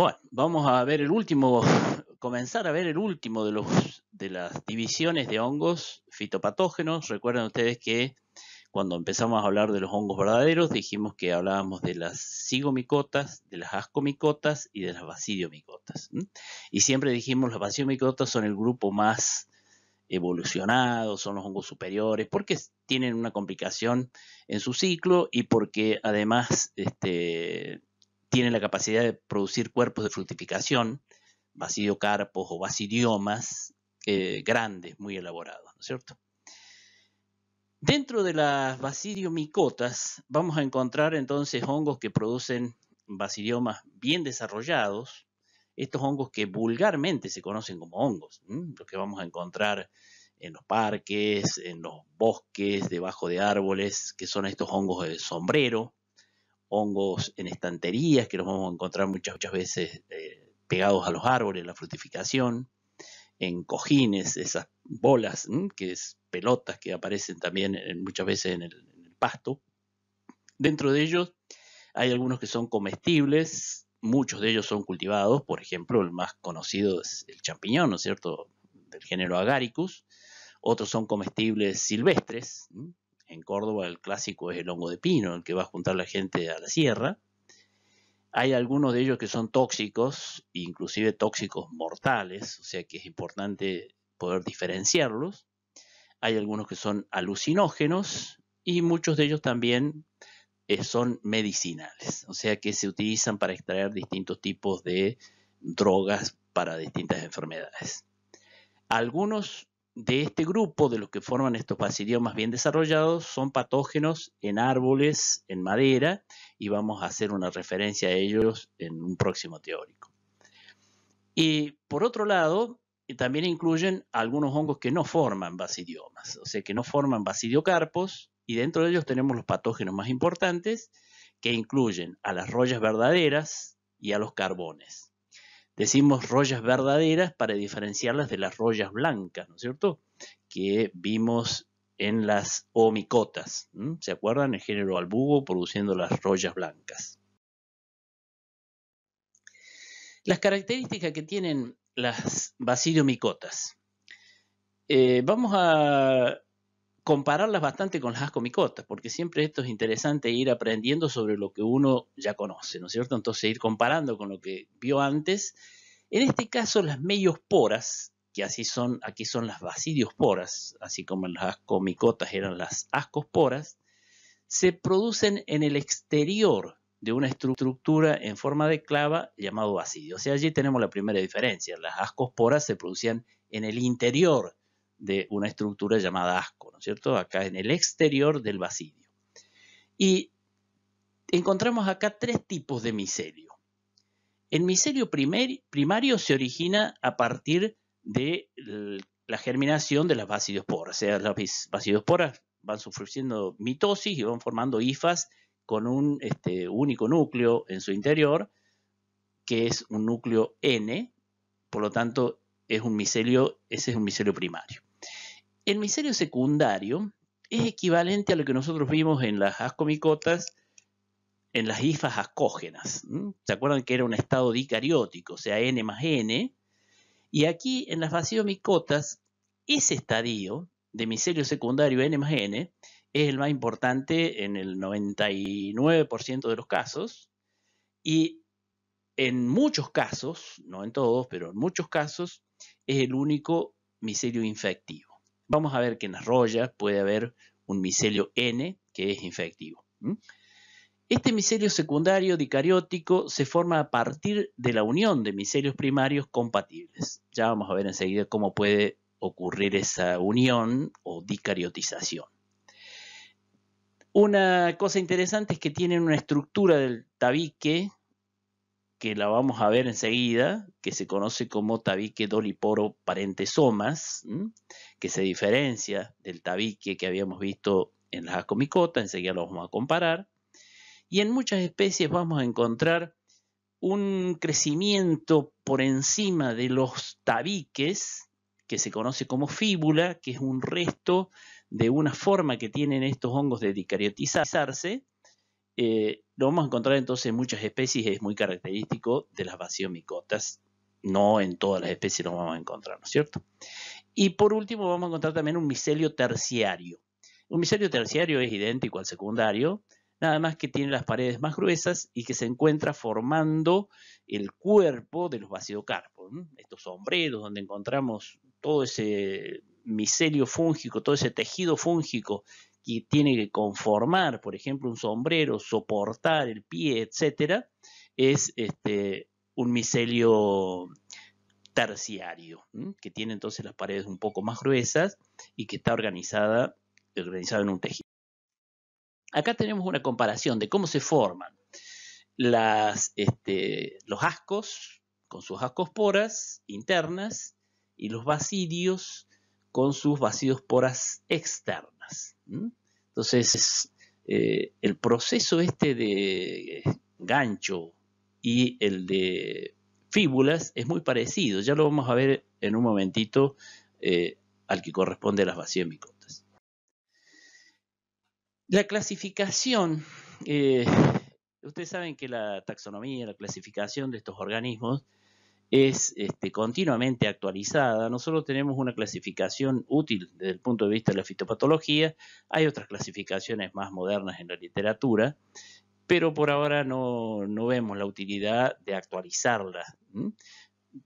Bueno, vamos a ver el último, comenzar a ver el último de, los, de las divisiones de hongos fitopatógenos. Recuerden ustedes que cuando empezamos a hablar de los hongos verdaderos dijimos que hablábamos de las cigomicotas, de las ascomicotas y de las basidiomicotas. Y siempre dijimos las basidiomicotas son el grupo más evolucionado, son los hongos superiores, porque tienen una complicación en su ciclo y porque además este, tienen la capacidad de producir cuerpos de fructificación, basidiocarpos o basidiomas eh, grandes, muy elaborados, ¿no es cierto? Dentro de las basidiomicotas vamos a encontrar entonces hongos que producen basidiomas bien desarrollados, estos hongos que vulgarmente se conocen como hongos, lo los que vamos a encontrar en los parques, en los bosques, debajo de árboles, que son estos hongos de sombrero, hongos en estanterías, que los vamos a encontrar muchas, muchas veces eh, pegados a los árboles, la frutificación, en cojines, esas bolas, que es pelotas que aparecen también eh, muchas veces en el, pasto. Dentro de ellos hay algunos que son comestibles, muchos de ellos son cultivados, por ejemplo, el más conocido es el champiñón, ¿no es cierto?, del género agaricus. Otros son comestibles silvestres, en Córdoba el clásico es el hongo de pino, el que va a juntar la gente a la sierra. Hay algunos de ellos que son tóxicos, inclusive tóxicos mortales, o sea que es importante poder diferenciarlos. Hay algunos que son alucinógenos y muchos de ellos también eh, son medicinales, o sea que se utilizan para extraer distintos tipos de drogas para distintas enfermedades. Algunos de este grupo, de los que forman estos basidiomas bien desarrollados, son patógenos en árboles, en madera, y vamos a hacer una referencia a ellos en un próximo teórico. Y por otro lado, también incluyen algunos hongos que no forman basidiomas, o sea, que no forman basidiocarpos, y dentro de ellos tenemos los patógenos más importantes, que incluyen a las rollas verdaderas y a los carbones. Decimos rollas verdaderas para diferenciarlas de las rollas blancas, ¿no es cierto? Que vimos en las omicotas. ¿Se acuerdan? El género albugo produciendo las rollas blancas. Las características que tienen las basiliomicotas. Eh, vamos a compararlas bastante con las ascomicotas, porque siempre esto es interesante ir aprendiendo sobre lo que uno ya conoce, ¿no es cierto? Entonces ir comparando con lo que vio antes. En este caso, las meiosporas, que así son, aquí son las basidiosporas, así como las ascomicotas eran las ascosporas, se producen en el exterior de una estructura en forma de clava llamado basidio. O sea, allí tenemos la primera diferencia. Las ascosporas se producían en el interior de una estructura llamada asco, ¿no es cierto? Acá en el exterior del basidio. Y encontramos acá tres tipos de micelio. El micelio primario se origina a partir de la germinación de las basidiosporas. O sea, las basidiosporas van sufriendo mitosis y van formando hifas con un este, único núcleo en su interior, que es un núcleo N, por lo tanto es un micelio, ese es un micelio primario. El micelio secundario es equivalente a lo que nosotros vimos en las ascomicotas, en las hifas ascógenas. ¿Se acuerdan que era un estado dicariótico, o sea, N más N? Y aquí en las vacíomicotas, ese estadio de miserio secundario N más N es el más importante en el 99% de los casos y en muchos casos, no en todos, pero en muchos casos, es el único miserio infectivo vamos a ver que en las rollas puede haber un micelio N que es infectivo. Este micelio secundario dicariótico se forma a partir de la unión de micelios primarios compatibles. Ya vamos a ver enseguida cómo puede ocurrir esa unión o dicariotización. Una cosa interesante es que tienen una estructura del tabique que la vamos a ver enseguida, que se conoce como tabique doliporo parentesomas, que se diferencia del tabique que habíamos visto en las acomicota, enseguida lo vamos a comparar. Y en muchas especies vamos a encontrar un crecimiento por encima de los tabiques, que se conoce como fíbula, que es un resto de una forma que tienen estos hongos de dicariotizarse, eh, lo vamos a encontrar entonces en muchas especies, es muy característico de las vacío-micotas. No en todas las especies lo vamos a encontrar, ¿no es cierto? Y por último vamos a encontrar también un micelio terciario. Un micelio terciario es idéntico al secundario, nada más que tiene las paredes más gruesas y que se encuentra formando el cuerpo de los vacíocarpos, Estos sombreros donde encontramos todo ese micelio fúngico, todo ese tejido fúngico que tiene que conformar, por ejemplo, un sombrero, soportar el pie, etcétera, es este, un micelio terciario, que tiene entonces las paredes un poco más gruesas y que está organizada, en un tejido. Acá tenemos una comparación de cómo se forman este, los ascos, con sus ascosporas internas, y los basidios con sus vacíos poras externas. Entonces, eh, el proceso este de eh, gancho y el de fíbulas es muy parecido. Ya lo vamos a ver en un momentito eh, al que corresponde a las vacías micotas. La clasificación, ustedes saben que la taxonomía, la clasificación de estos organismos es este, continuamente actualizada. Nosotros tenemos una clasificación útil desde el punto de vista de la fitopatología, hay otras clasificaciones más modernas en la literatura, pero por ahora no, vemos la utilidad de actualizarla.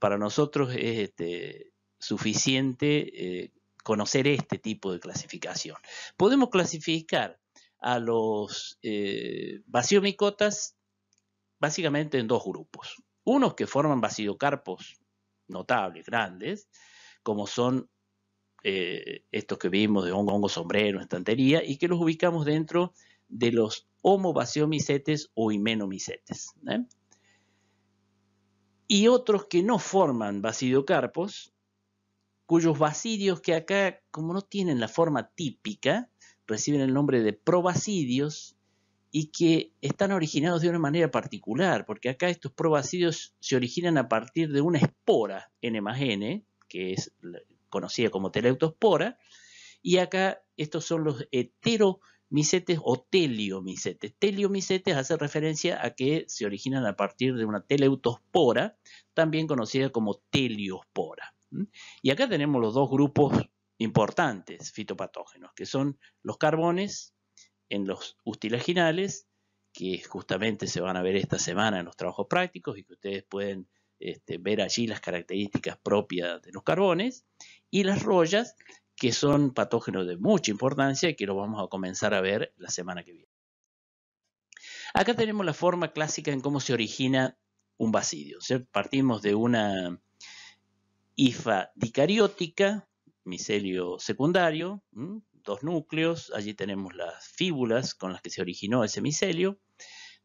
Para nosotros es este, suficiente eh, conocer este tipo de clasificación. Podemos clasificar a los eh, básicamente en dos grupos unos que forman basidocarpos notables, grandes, como son eh, estos que vimos de hongo, hongo sombrero, estantería, y que los ubicamos dentro de los homobasiomicetes o himenomicetes. ¿eh? Y otros que no forman basidocarpos, cuyos basidios que acá, como no tienen la forma típica, reciben el nombre de probasidios y que están originados de una manera particular, porque acá estos probacidos se originan a partir de una espora N más N, que es conocida como teleutospora, y acá estos son los heteromicetes o teliomicetes. Teliomicetes hace referencia a que se originan a partir de una teleutospora, también conocida como teliospora. Y acá tenemos los dos grupos importantes fitopatógenos, que son los carbones en los ustilaginales, que justamente se van a ver esta semana en los trabajos prácticos y que ustedes pueden este, ver allí las características propias de los carbones, y las rollas, que son patógenos de mucha importancia y que lo vamos a comenzar a ver la semana que viene. Acá tenemos la forma clásica en cómo se origina un basidio. Partimos de una hifa dicariótica, micelio secundario, dos núcleos, allí tenemos las fíbulas con las que se originó ese micelio,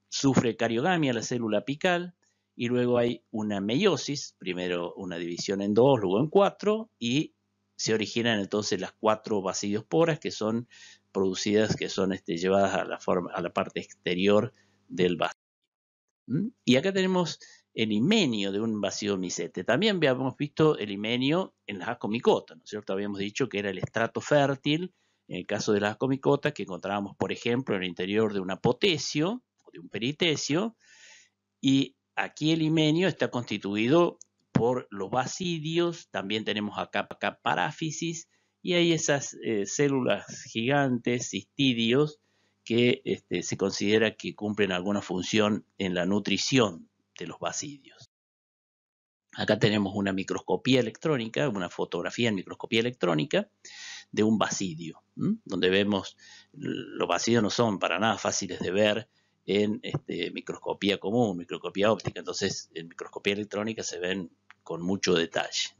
sufre cariogamia la célula apical y luego hay una meiosis, primero una división en dos, luego en cuatro y se originan entonces las cuatro poras que son producidas, que son este, llevadas a la, parte exterior del vacío. Y acá tenemos el himenio de un vacío micete. También habíamos visto el himenio en las ascomicotas, ¿no es cierto? Habíamos dicho que era el estrato fértil en el caso de las comicotas, que encontramos por ejemplo, en el interior de un apotecio o de un peritecio, y aquí el himenio está constituido por los basidios, también tenemos acá, acá paráfisis, y hay esas eh, células gigantes, cistidios, que este, se considera que cumplen alguna función en la nutrición de los basidios. Acá tenemos una microscopía electrónica, una fotografía en microscopía electrónica, de un basidio, donde vemos los vacíos no son para nada fáciles de ver en este, microscopía común, microscopía óptica, entonces en microscopía electrónica se ven con mucho detalle.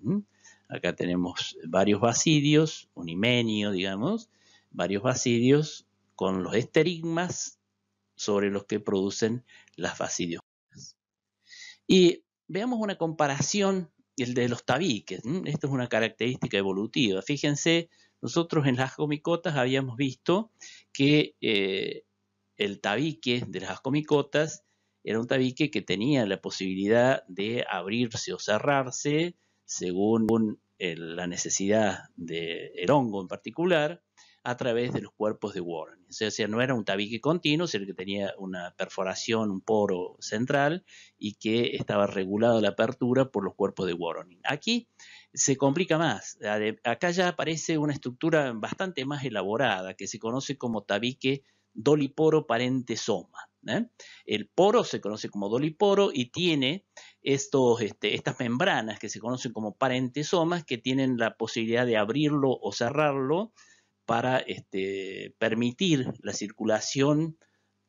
Acá tenemos varios basidios, un imenio, digamos, varios basidios con los esterigmas sobre los que producen las basidios. Y veamos una comparación el de los tabiques. Esto es una característica evolutiva. Fíjense nosotros en las comicotas habíamos visto que eh, el tabique de las comicotas era un tabique que tenía la posibilidad de abrirse o cerrarse según eh, la necesidad del hongo en particular a través de los cuerpos de Warren. O sea, no era un tabique continuo, sino que tenía una perforación, un poro central y que estaba regulada la apertura por los cuerpos de Warren. Aquí se complica más. Acá ya aparece una estructura bastante más elaborada que se conoce como tabique doliporo parentesoma. ¿eh? El poro se conoce como doliporo y tiene estos, este, estas membranas que se conocen como parentesomas que tienen la posibilidad de abrirlo o cerrarlo para este, permitir la circulación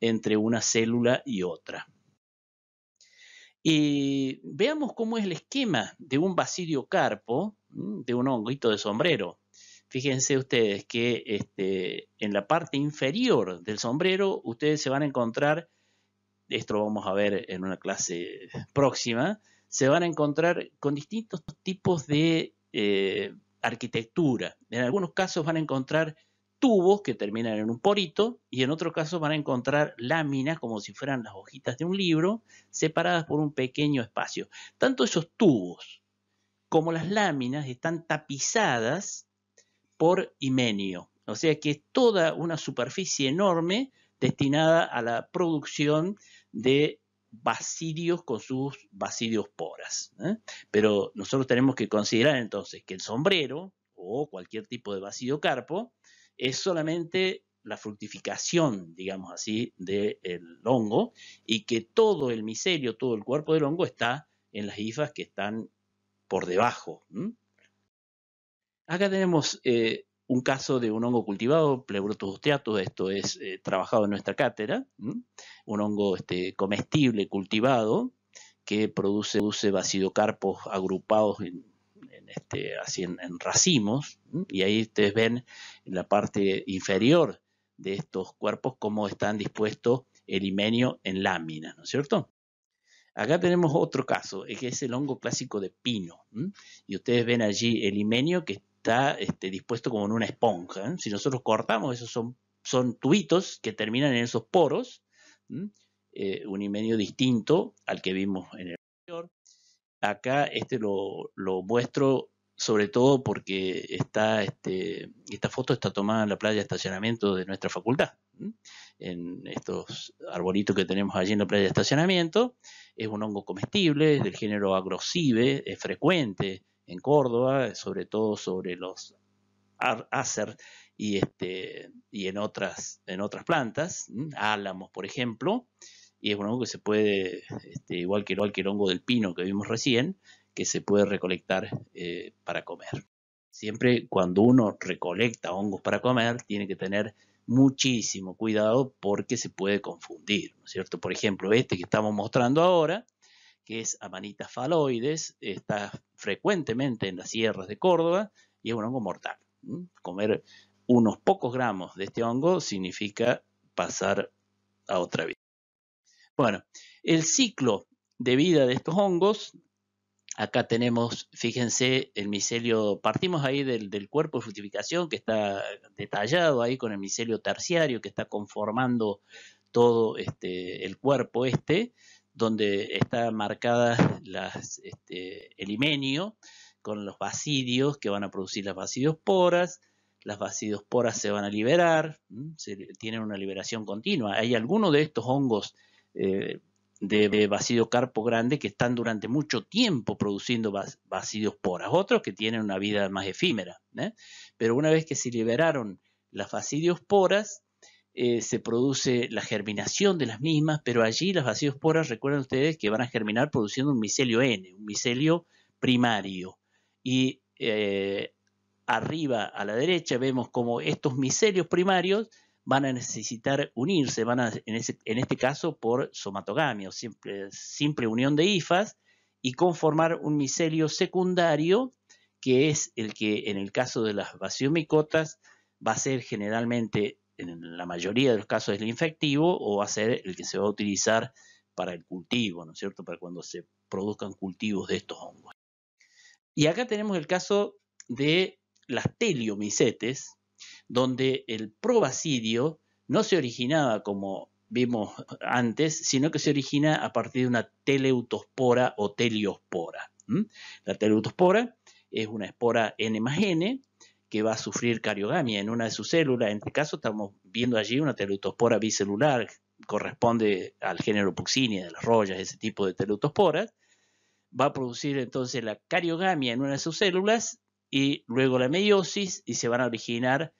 entre una célula y otra. Y veamos cómo es el esquema de un carpo, de un honguito de sombrero. Fíjense ustedes que este, en la parte inferior del sombrero ustedes se van a encontrar, esto lo vamos a ver en una clase próxima, se van a encontrar con distintos tipos de eh, arquitectura. En algunos casos van a encontrar tubos que terminan en un porito y en otro caso van a encontrar láminas como si fueran las hojitas de un libro separadas por un pequeño espacio. Tanto esos tubos como las láminas están tapizadas por himenio, o sea que es toda una superficie enorme destinada a la producción de basidios con sus basidiosporas. poras. ¿eh? Pero nosotros tenemos que considerar entonces que el sombrero o cualquier tipo de carpo, es solamente la fructificación, digamos así, del hongo y que todo el micelio, todo el cuerpo del hongo está en las hifas que están por debajo. Acá tenemos eh, un caso de un hongo cultivado, Pleurotus ostreatus, esto es eh, trabajado en nuestra cátedra, un hongo este, comestible cultivado que produce, produce vacidocarpos agrupados en este, así en, racimos, y ahí ustedes ven en la parte inferior de estos cuerpos cómo están dispuestos el himenio en láminas, ¿no es cierto? Acá tenemos otro caso, que es el hongo clásico de pino, y ustedes ven allí el himenio que está este, dispuesto como en una esponja. Si nosotros cortamos, esos son, son tubitos que terminan en esos poros, eh, un himenio distinto al que vimos en el Acá este lo, muestro sobre todo porque está, este, esta foto está tomada en la playa de estacionamiento de nuestra facultad. En estos arbolitos que tenemos allí en la playa de estacionamiento, es un hongo comestible, es del género agrosive, es frecuente en Córdoba, sobre todo sobre los ácer y, este, y en, otras, en otras plantas, álamos, por ejemplo y es un hongo que se puede, este, igual, que, el hongo del pino que vimos recién, que se puede recolectar eh, para comer. Siempre cuando uno recolecta hongos para comer, tiene que tener muchísimo cuidado porque se puede confundir, es cierto? Por ejemplo, este que estamos mostrando ahora, que es Amanita faloides, está frecuentemente en las sierras de Córdoba y es un hongo mortal. Comer unos pocos gramos de este hongo significa pasar a otra vida. Bueno, el ciclo de vida de estos hongos, acá tenemos, fíjense, el micelio, partimos ahí del, cuerpo de fructificación que está detallado ahí con el micelio terciario que está conformando todo este, el cuerpo este, donde está marcada las, este, el himenio con los basidios que van a producir las basidiosporas, las basidiosporas se van a liberar, tienen una liberación continua. Hay algunos de estos hongos eh, de, vacío carpo grande que están durante mucho tiempo produciendo vacíos poras, otros que tienen una vida más efímera. ¿eh? Pero una vez que se liberaron las vacíos poras, eh, se produce la germinación de las mismas, pero allí las vacíos poras, recuerden ustedes, que van a germinar produciendo un micelio N, un micelio primario. Y arriba a la derecha vemos como estos micelios primarios van a necesitar unirse, van en, este caso por somatogamia o simple, unión de hifas, y conformar un micelio secundario, que es el que en el caso de las vasiomicotas va a ser generalmente, en la mayoría de los casos, el infectivo o va a ser el que se va a utilizar para el cultivo, ¿no es cierto? Para cuando se produzcan cultivos de estos hongos. Y acá tenemos el caso de las teliomicetes, donde el probasidio no se originaba como vimos antes, sino que se origina a partir de una teleutospora o teliospora. La teleutospora es una espora N más N que va a sufrir cariogamia en una de sus células. En este caso estamos viendo allí una teleutospora bicelular, corresponde al género Puccinia, de las rollas, ese tipo de teleutosporas. Va a producir entonces la cariogamia en una de sus células y luego la meiosis y se van a originar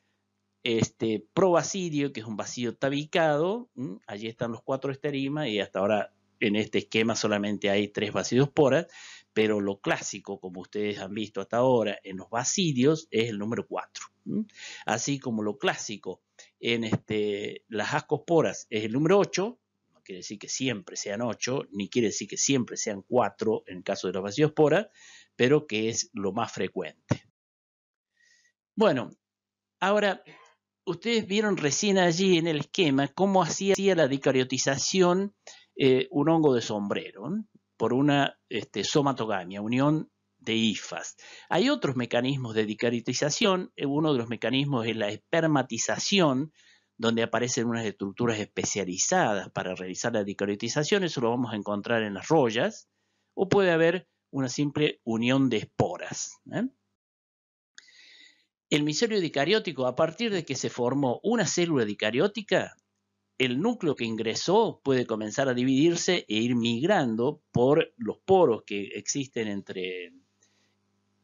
este, probasidio, que es un vacío tabicado, allí están los cuatro esterimas y hasta ahora en este esquema solamente hay tres vacíos poras, pero lo clásico, como ustedes han visto hasta ahora, en los vacíos es el número 4. Así como lo clásico en este, las ascosporas es el número 8, no quiere decir que siempre sean 8, ni quiere decir que siempre sean cuatro en el caso de los vacíos poras, pero que es lo más frecuente. Bueno, ahora ustedes vieron recién allí en el esquema cómo hacía la dicariotización eh, un hongo de sombrero por una este, somatogamia, unión de hifas. Hay otros mecanismos de dicariotización, eh, uno de los mecanismos es la espermatización, donde aparecen unas estructuras especializadas para realizar la dicariotización, eso lo vamos a encontrar en las rollas, o puede haber una simple unión de esporas. El micelio dicariótico, a partir de que se formó una célula dicariótica, el núcleo que ingresó puede comenzar a dividirse e ir migrando por los poros que existen entre,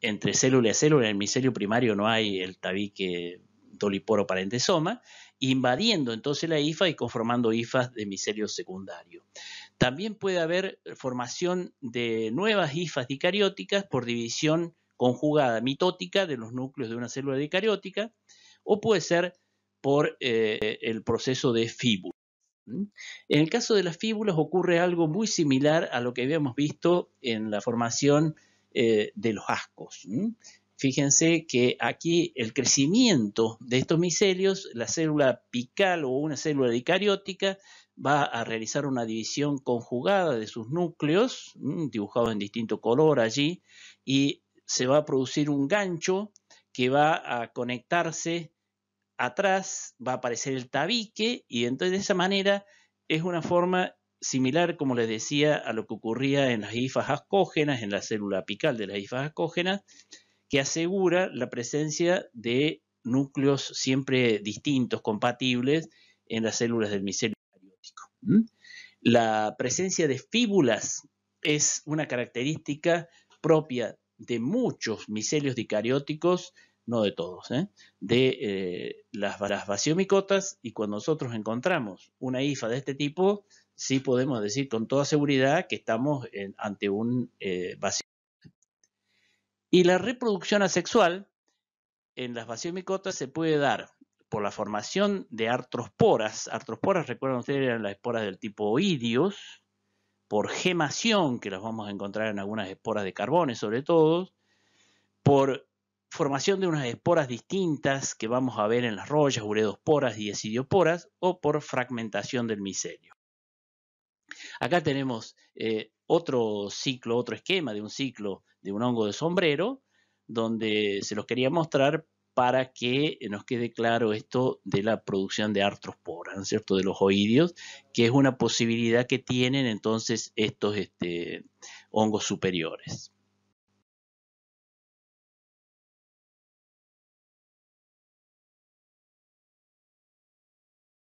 entre célula y célula. En el micelio primario no hay el tabique doliporo parentesoma, invadiendo entonces la hifa y conformando hifas de micelio secundario. También puede haber formación de nuevas hifas dicarióticas por división conjugada mitótica de los núcleos de una célula eucariótica, o puede ser por eh, el proceso de fíbula. En el caso de las fíbulas ocurre algo muy similar a lo que habíamos visto en la formación eh, de los ascos. Fíjense que aquí el crecimiento de estos micelios, la célula pical o una célula dicariótica va a realizar una división conjugada de sus núcleos, dibujados en distinto color allí, y se va a producir un gancho que va a conectarse atrás, va a aparecer el tabique y entonces de esa manera es una forma similar, como les decía, a lo que ocurría en las hifas ascógenas, en la célula apical de las hifas ascógenas, que asegura la presencia de núcleos siempre distintos, compatibles en las células del micelio cariótico. La presencia de fíbulas es una característica propia de muchos micelios dicarióticos, no de todos, ¿eh? de eh, las, las y cuando nosotros encontramos una hifa de este tipo, sí podemos decir con toda seguridad que estamos ante un eh, vacío. Y la reproducción asexual en las vasiomicotas se puede dar por la formación de artrosporas. Artrosporas, recuerdan ustedes, eran las esporas del tipo oídios, por gemación, que las vamos a encontrar en algunas esporas de carbones sobre todo, por formación de unas esporas distintas que vamos a ver en las rollas, uredosporas y esidioporas, o por fragmentación del micelio. Acá tenemos eh, otro ciclo, otro esquema de un ciclo de un hongo de sombrero, donde se los quería mostrar para que nos quede claro esto de la producción de artrosporas, ¿no es cierto?, de los oídos, que es una posibilidad que tienen entonces estos este, hongos superiores.